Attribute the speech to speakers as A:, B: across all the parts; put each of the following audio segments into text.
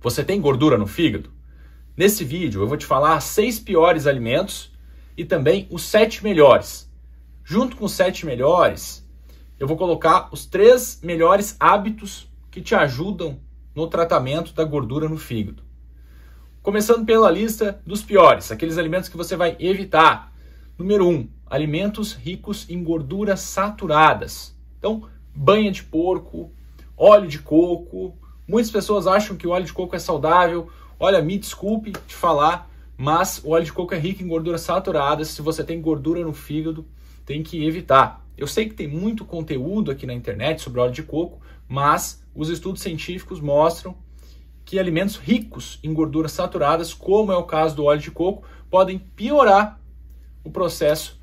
A: Você tem gordura no fígado? Nesse vídeo eu vou te falar seis piores alimentos e também os sete melhores. Junto com os sete melhores, eu vou colocar os três melhores hábitos que te ajudam no tratamento da gordura no fígado. Começando pela lista dos piores, aqueles alimentos que você vai evitar. Número 1, um, alimentos ricos em gorduras saturadas. Então, banha de porco, óleo de coco, Muitas pessoas acham que o óleo de coco é saudável. Olha, me desculpe te falar, mas o óleo de coco é rico em gorduras saturadas. Se você tem gordura no fígado, tem que evitar. Eu sei que tem muito conteúdo aqui na internet sobre óleo de coco, mas os estudos científicos mostram que alimentos ricos em gorduras saturadas, como é o caso do óleo de coco, podem piorar o processo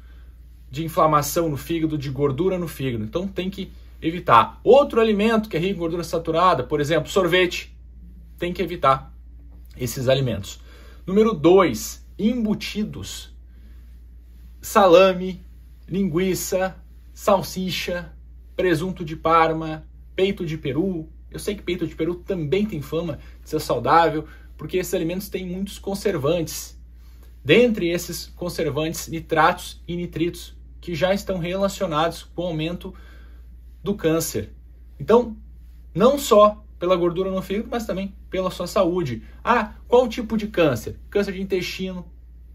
A: de inflamação no fígado, de gordura no fígado. Então tem que evitar. Outro alimento que é rico em gordura saturada, por exemplo, sorvete, tem que evitar esses alimentos. Número 2, embutidos. Salame, linguiça, salsicha, presunto de parma, peito de peru. Eu sei que peito de peru também tem fama de ser saudável, porque esses alimentos têm muitos conservantes. Dentre esses conservantes, nitratos e nitritos, que já estão relacionados com o aumento do câncer. Então, não só pela gordura no fígado, mas também pela sua saúde. Ah, qual tipo de câncer? Câncer de intestino,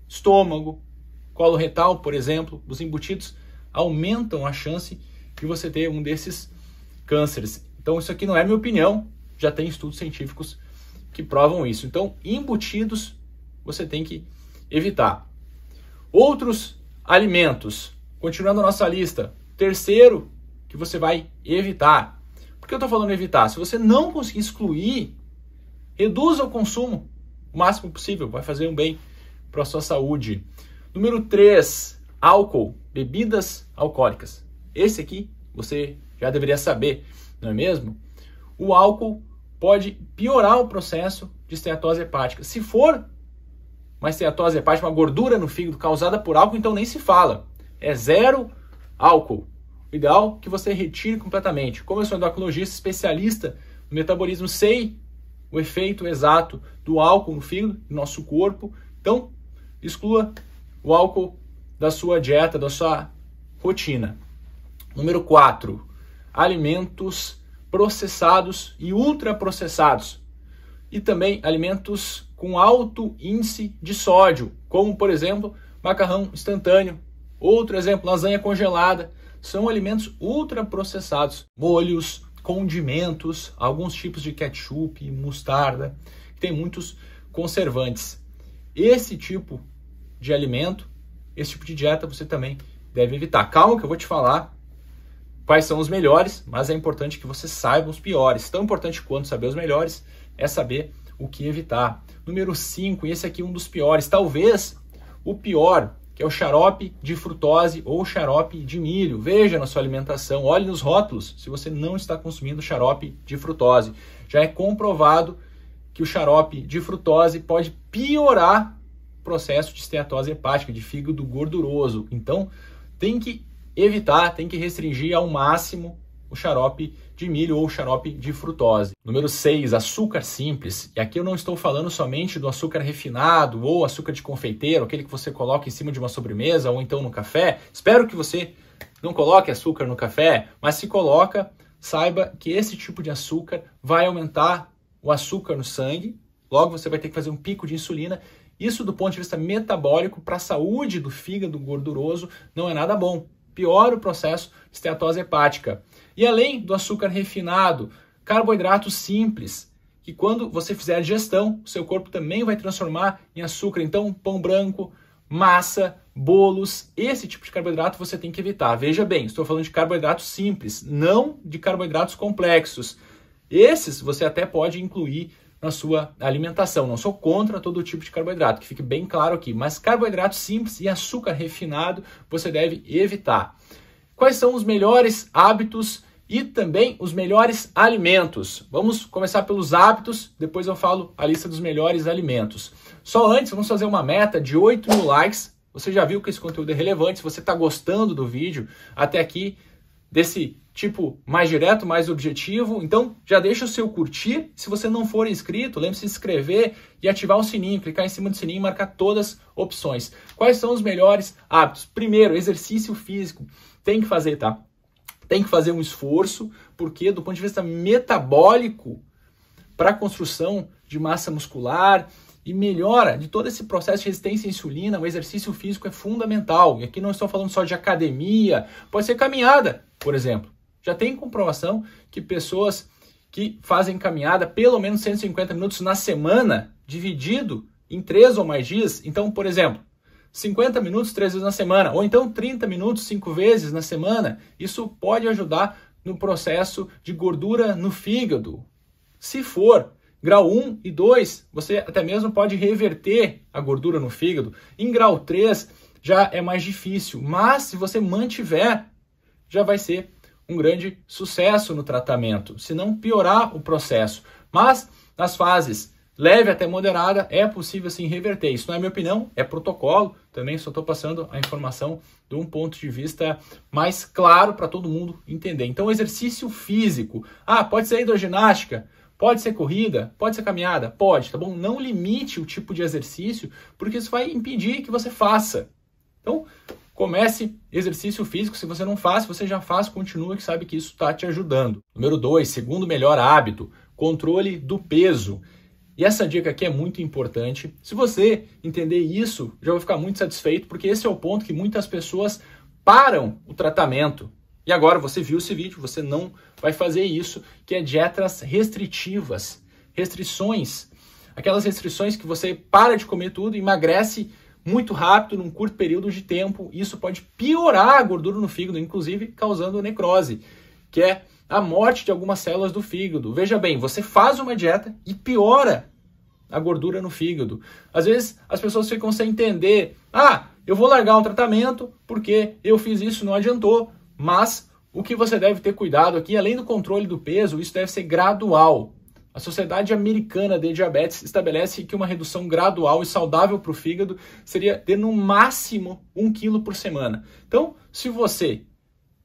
A: estômago, colo retal, por exemplo, os embutidos aumentam a chance de você ter um desses cânceres. Então, isso aqui não é minha opinião, já tem estudos científicos que provam isso. Então, embutidos você tem que evitar. Outros alimentos, continuando a nossa lista, terceiro que você vai evitar. Por que eu estou falando evitar? Se você não conseguir excluir, reduza o consumo o máximo possível, vai fazer um bem para a sua saúde. Número 3, álcool, bebidas alcoólicas. Esse aqui você já deveria saber, não é mesmo? O álcool pode piorar o processo de esteatose hepática. Se for uma esteatose hepática, uma gordura no fígado causada por álcool, então nem se fala. É zero álcool ideal que você retire completamente. Como eu sou endocrinologista especialista no metabolismo, sei o efeito exato do álcool no fígado, no nosso corpo. Então, exclua o álcool da sua dieta, da sua rotina. Número 4, alimentos processados e ultraprocessados. E também alimentos com alto índice de sódio, como por exemplo, macarrão instantâneo. Outro exemplo, lasanha congelada são alimentos ultraprocessados, molhos, condimentos, alguns tipos de ketchup, mostarda, que tem muitos conservantes. Esse tipo de alimento, esse tipo de dieta você também deve evitar. Calma que eu vou te falar quais são os melhores, mas é importante que você saiba os piores. Tão importante quanto saber os melhores é saber o que evitar. Número 5, esse aqui é um dos piores, talvez o pior que é o xarope de frutose ou xarope de milho. Veja na sua alimentação, olhe nos rótulos se você não está consumindo xarope de frutose. Já é comprovado que o xarope de frutose pode piorar o processo de esteatose hepática, de fígado gorduroso. Então, tem que evitar, tem que restringir ao máximo o xarope de milho ou xarope de frutose. Número 6, açúcar simples. E aqui eu não estou falando somente do açúcar refinado ou açúcar de confeiteiro, aquele que você coloca em cima de uma sobremesa ou então no café. Espero que você não coloque açúcar no café, mas se coloca, saiba que esse tipo de açúcar vai aumentar o açúcar no sangue. Logo você vai ter que fazer um pico de insulina. Isso do ponto de vista metabólico para a saúde do fígado gorduroso não é nada bom piora o processo de esteatose hepática. E além do açúcar refinado, carboidratos simples, que quando você fizer a digestão, seu corpo também vai transformar em açúcar. Então, pão branco, massa, bolos, esse tipo de carboidrato você tem que evitar. Veja bem, estou falando de carboidratos simples, não de carboidratos complexos. Esses você até pode incluir na sua alimentação. Não sou contra todo tipo de carboidrato, que fique bem claro aqui, mas carboidrato simples e açúcar refinado você deve evitar. Quais são os melhores hábitos e também os melhores alimentos? Vamos começar pelos hábitos, depois eu falo a lista dos melhores alimentos. Só antes, vamos fazer uma meta de 8 mil likes. Você já viu que esse conteúdo é relevante, se você está gostando do vídeo até aqui, desse tipo mais direto, mais objetivo. Então, já deixa o seu curtir. Se você não for inscrito, lembre-se de inscrever e ativar o sininho, clicar em cima do sininho e marcar todas as opções. Quais são os melhores hábitos? Primeiro, exercício físico. Tem que fazer, tá? Tem que fazer um esforço, porque do ponto de vista metabólico, para a construção de massa muscular, e melhora de todo esse processo de resistência à insulina, o exercício físico é fundamental. E aqui não estou falando só de academia, pode ser caminhada, por exemplo. Já tem comprovação que pessoas que fazem caminhada pelo menos 150 minutos na semana, dividido em três ou mais dias, então, por exemplo, 50 minutos três vezes na semana, ou então 30 minutos cinco vezes na semana, isso pode ajudar no processo de gordura no fígado. Se for grau 1 e 2, você até mesmo pode reverter a gordura no fígado. Em grau 3 já é mais difícil, mas se você mantiver, já vai ser um grande sucesso no tratamento, se não piorar o processo. Mas nas fases leve até moderada é possível sim reverter. Isso não é minha opinião, é protocolo. Também só estou passando a informação de um ponto de vista mais claro para todo mundo entender. Então, exercício físico. Ah, pode ser hidroginástica. Pode ser corrida, pode ser caminhada, pode, tá bom? Não limite o tipo de exercício, porque isso vai impedir que você faça. Então, Comece exercício físico, se você não faz, você já faz, continua que sabe que isso está te ajudando. Número 2, segundo melhor hábito, controle do peso. E essa dica aqui é muito importante. Se você entender isso, já vai ficar muito satisfeito, porque esse é o ponto que muitas pessoas param o tratamento. E agora você viu esse vídeo, você não vai fazer isso, que é dietas restritivas, restrições, aquelas restrições que você para de comer tudo, emagrece muito rápido, num curto período de tempo. Isso pode piorar a gordura no fígado, inclusive causando necrose, que é a morte de algumas células do fígado. Veja bem, você faz uma dieta e piora a gordura no fígado. Às vezes as pessoas ficam sem entender: ah, eu vou largar um tratamento porque eu fiz isso, não adiantou. Mas o que você deve ter cuidado aqui, além do controle do peso, isso deve ser gradual. A Sociedade Americana de Diabetes estabelece que uma redução gradual e saudável para o fígado seria de no máximo 1 quilo por semana. Então, se você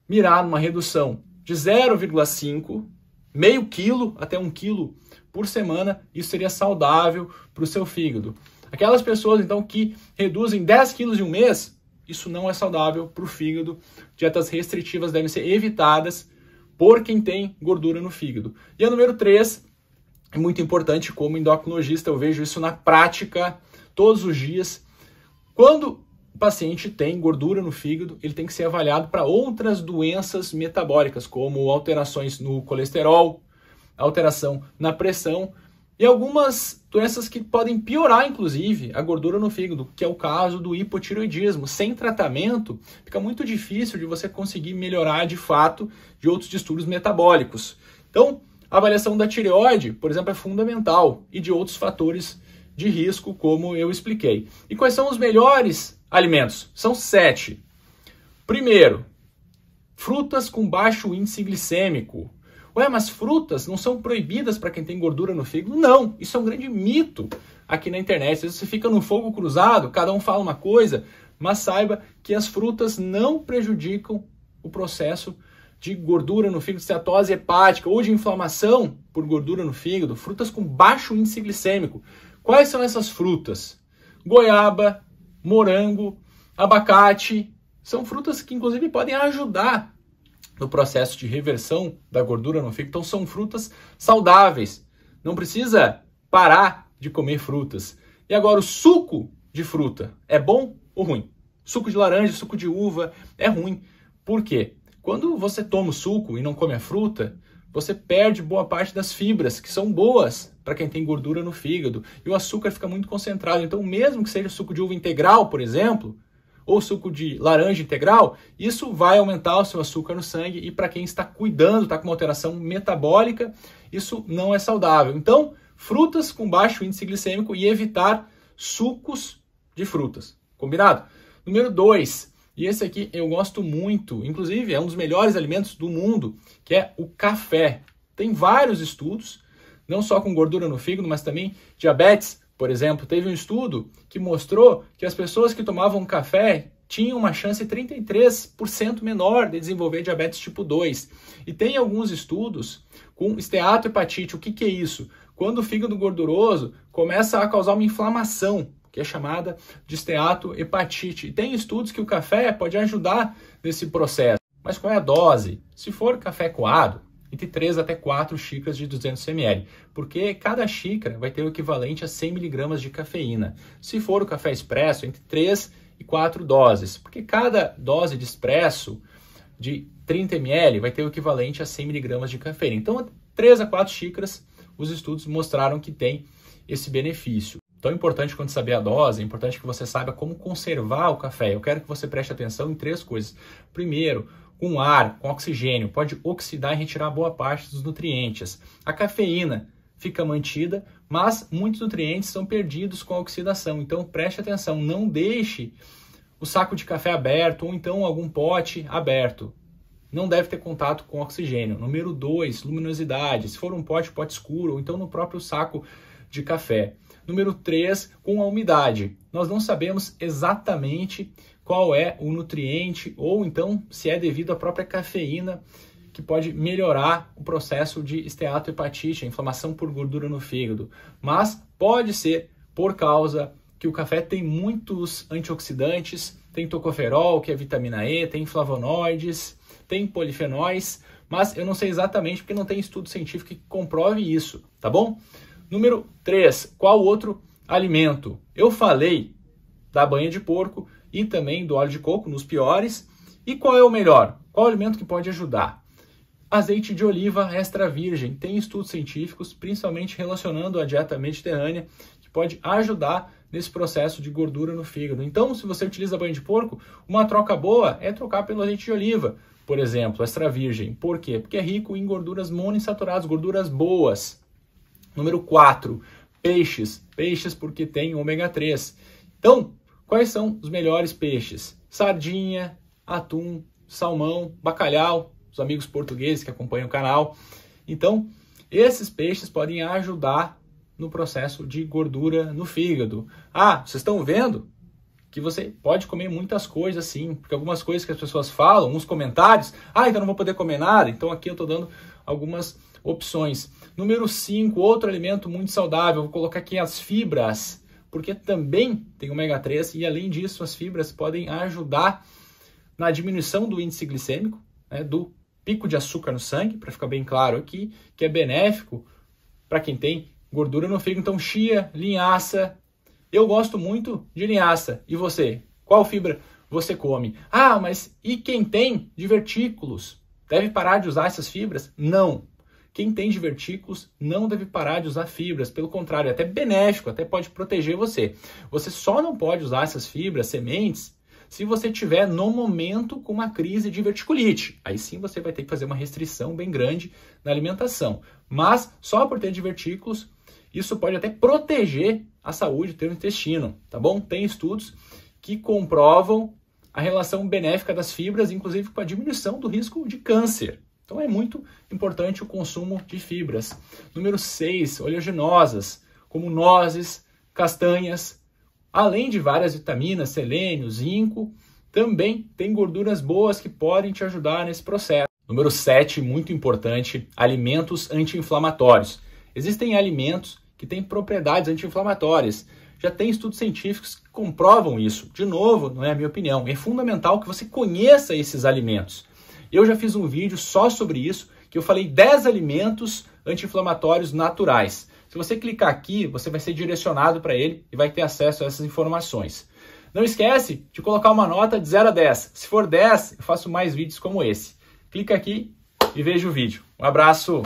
A: mirar numa redução de 0,5, meio quilo até 1 quilo por semana, isso seria saudável para o seu fígado. Aquelas pessoas, então, que reduzem 10 quilos em um mês, isso não é saudável para o fígado. Dietas restritivas devem ser evitadas por quem tem gordura no fígado. E a número 3, é muito importante como endocrinologista, eu vejo isso na prática todos os dias. Quando o paciente tem gordura no fígado, ele tem que ser avaliado para outras doenças metabólicas, como alterações no colesterol, alteração na pressão e algumas doenças que podem piorar, inclusive, a gordura no fígado, que é o caso do hipotiroidismo. Sem tratamento, fica muito difícil de você conseguir melhorar de fato de outros distúrbios metabólicos. Então, a avaliação da tireoide, por exemplo, é fundamental e de outros fatores de risco, como eu expliquei. E quais são os melhores alimentos? São sete. Primeiro, frutas com baixo índice glicêmico. Ué, mas frutas não são proibidas para quem tem gordura no fígado? Não, isso é um grande mito aqui na internet. Você fica no fogo cruzado, cada um fala uma coisa, mas saiba que as frutas não prejudicam o processo de gordura no fígado, de cetose hepática ou de inflamação por gordura no fígado, frutas com baixo índice glicêmico. Quais são essas frutas? Goiaba, morango, abacate. São frutas que, inclusive, podem ajudar no processo de reversão da gordura no fígado. Então, são frutas saudáveis. Não precisa parar de comer frutas. E agora, o suco de fruta é bom ou ruim? Suco de laranja, suco de uva é ruim. Por quê? Quando você toma o suco e não come a fruta, você perde boa parte das fibras, que são boas para quem tem gordura no fígado, e o açúcar fica muito concentrado. Então, mesmo que seja suco de uva integral, por exemplo, ou suco de laranja integral, isso vai aumentar o seu açúcar no sangue e para quem está cuidando, está com uma alteração metabólica, isso não é saudável. Então, frutas com baixo índice glicêmico e evitar sucos de frutas. Combinado? Número 2, e esse aqui eu gosto muito, inclusive é um dos melhores alimentos do mundo, que é o café. Tem vários estudos, não só com gordura no fígado, mas também diabetes, por exemplo. Teve um estudo que mostrou que as pessoas que tomavam café tinham uma chance 33% menor de desenvolver diabetes tipo 2. E tem alguns estudos com esteatohepatite. O que, que é isso? Quando o fígado gorduroso começa a causar uma inflamação que é chamada de esteatohepatite. E tem estudos que o café pode ajudar nesse processo. Mas qual é a dose? Se for café coado, entre 3 até 4 xícaras de 200 ml, porque cada xícara vai ter o equivalente a 100 mg de cafeína. Se for o café expresso, entre 3 e 4 doses, porque cada dose de expresso de 30 ml vai ter o equivalente a 100 mg de cafeína. Então, 3 a 4 xícaras, os estudos mostraram que tem esse benefício. Então é importante quando saber a dose, é importante que você saiba como conservar o café. Eu quero que você preste atenção em três coisas. Primeiro, com ar, com oxigênio, pode oxidar e retirar boa parte dos nutrientes. A cafeína fica mantida, mas muitos nutrientes são perdidos com a oxidação. Então preste atenção, não deixe o saco de café aberto ou então algum pote aberto. Não deve ter contato com oxigênio. Número 2, luminosidade. Se for um pote, pote escuro, ou então no próprio saco de café. Número 3, com a umidade. Nós não sabemos exatamente qual é o nutriente ou então se é devido à própria cafeína que pode melhorar o processo de esteatohepatite, a inflamação por gordura no fígado, mas pode ser por causa que o café tem muitos antioxidantes, tem tocoferol, que é vitamina E, tem flavonoides, tem polifenóis, mas eu não sei exatamente porque não tem estudo científico que comprove isso, tá bom? Número 3, qual outro alimento? Eu falei da banha de porco e também do óleo de coco nos piores. E qual é o melhor? Qual alimento que pode ajudar? Azeite de oliva extra virgem. Tem estudos científicos, principalmente relacionando a dieta mediterrânea, que pode ajudar nesse processo de gordura no fígado. Então, se você utiliza banha de porco, uma troca boa é trocar pelo azeite de oliva, por exemplo, extra virgem. Por quê? Porque é rico em gorduras monoinsaturadas, gorduras boas. Número 4, peixes. Peixes porque tem ômega 3. Então, quais são os melhores peixes? Sardinha, atum, salmão, bacalhau, os amigos portugueses que acompanham o canal. Então, esses peixes podem ajudar no processo de gordura no fígado. Ah, vocês estão vendo que você pode comer muitas coisas sim, porque algumas coisas que as pessoas falam, uns comentários, ah, então não vou poder comer nada. Então aqui eu estou dando algumas opções. Número 5, outro alimento muito saudável, vou colocar aqui as fibras, porque também tem ômega 3 e além disso as fibras podem ajudar na diminuição do índice glicêmico, né, do pico de açúcar no sangue, para ficar bem claro aqui, que é benéfico para quem tem gordura no fígado. Então, chia, linhaça. Eu gosto muito de linhaça. E você? Qual fibra você come? Ah, mas e quem tem divertículos? Deve parar de usar essas fibras? Não. Quem tem divertículos não deve parar de usar fibras, pelo contrário, é até benéfico, até pode proteger você. Você só não pode usar essas fibras, sementes, se você tiver no momento com uma crise de verticulite. Aí sim você vai ter que fazer uma restrição bem grande na alimentação. Mas só por ter divertículos, isso pode até proteger a saúde do teu intestino, tá bom? Tem estudos que comprovam a relação benéfica das fibras, inclusive com a diminuição do risco de câncer. Então é muito importante o consumo de fibras. Número 6, oleaginosas, como nozes, castanhas, além de várias vitaminas, selênio, zinco, também tem gorduras boas que podem te ajudar nesse processo. Número 7, muito importante, alimentos anti-inflamatórios. Existem alimentos que têm propriedades anti-inflamatórias já tem estudos científicos que comprovam isso. De novo, não é a minha opinião. É fundamental que você conheça esses alimentos. Eu já fiz um vídeo só sobre isso, que eu falei 10 alimentos anti-inflamatórios naturais. Se você clicar aqui, você vai ser direcionado para ele e vai ter acesso a essas informações. Não esquece de colocar uma nota de 0 a 10. Se for 10, eu faço mais vídeos como esse. Clica aqui e veja o vídeo. Um abraço!